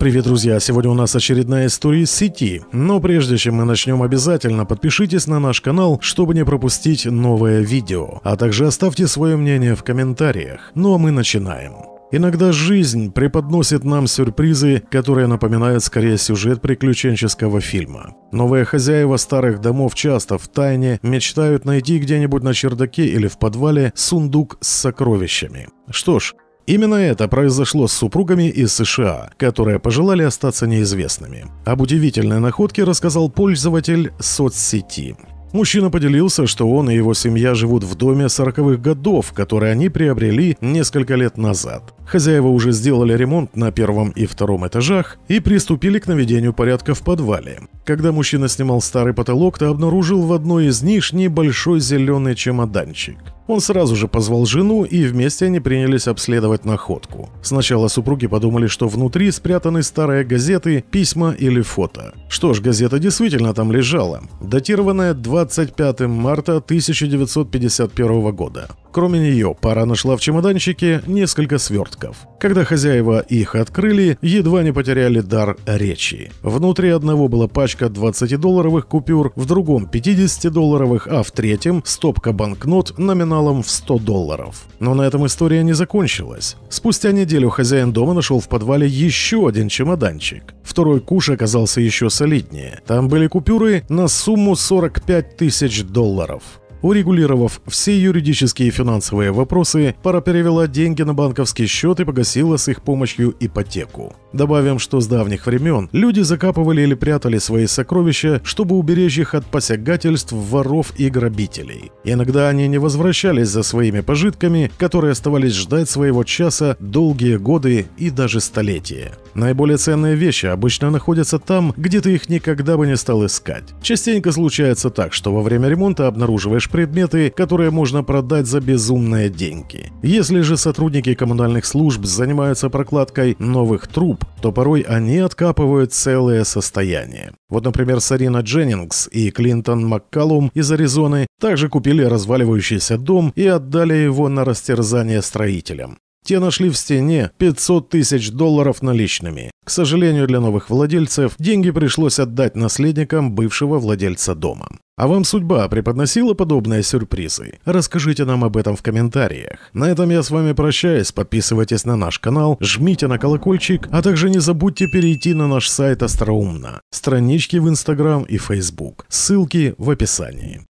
Привет, друзья! Сегодня у нас очередная история из сети. Но прежде чем мы начнем, обязательно подпишитесь на наш канал, чтобы не пропустить новое видео. А также оставьте свое мнение в комментариях. Ну а мы начинаем. Иногда жизнь преподносит нам сюрпризы, которые напоминают скорее сюжет приключенческого фильма. Новые хозяева старых домов часто в тайне мечтают найти где-нибудь на чердаке или в подвале сундук с сокровищами. Что ж, Именно это произошло с супругами из США, которые пожелали остаться неизвестными. Об удивительной находке рассказал пользователь соцсети. Мужчина поделился, что он и его семья живут в доме 40-х годов, который они приобрели несколько лет назад. Хозяева уже сделали ремонт на первом и втором этажах и приступили к наведению порядка в подвале. Когда мужчина снимал старый потолок, то обнаружил в одной из ниш небольшой зеленый чемоданчик. Он сразу же позвал жену, и вместе они принялись обследовать находку. Сначала супруги подумали, что внутри спрятаны старые газеты, письма или фото. Что ж, газета действительно там лежала, датированная 25 марта 1951 года. Кроме нее, пара нашла в чемоданчике несколько свертков. Когда хозяева их открыли, едва не потеряли дар речи. Внутри одного была пачка 20-долларовых купюр, в другом 50-долларовых, а в третьем стопка банкнот номиналом в 100 долларов. Но на этом история не закончилась. Спустя неделю хозяин дома нашел в подвале еще один чемоданчик второй куш оказался еще солиднее. Там были купюры на сумму 45 тысяч долларов. Урегулировав все юридические и финансовые вопросы, пара перевела деньги на банковский счет и погасила с их помощью ипотеку. Добавим, что с давних времен люди закапывали или прятали свои сокровища, чтобы уберечь их от посягательств воров и грабителей. Иногда они не возвращались за своими пожитками, которые оставались ждать своего часа долгие годы и даже столетия. Наиболее ценные вещи обычно находятся там, где ты их никогда бы не стал искать. Частенько случается так, что во время ремонта обнаруживаешь предметы, которые можно продать за безумные деньги. Если же сотрудники коммунальных служб занимаются прокладкой новых труб, темп, то порой они откапывают целое состояние. Вот, например, Сарина Дженнингс и Клинтон Маккалум из Аризоны также купили разваливающийся дом и отдали его на растерзание строителям. Те нашли в стене 500 тысяч долларов наличными. К сожалению для новых владельцев, деньги пришлось отдать наследникам бывшего владельца дома. А вам судьба преподносила подобные сюрпризы? Расскажите нам об этом в комментариях. На этом я с вами прощаюсь, подписывайтесь на наш канал, жмите на колокольчик, а также не забудьте перейти на наш сайт Остроумно, странички в Инстаграм и Фейсбук. Ссылки в описании.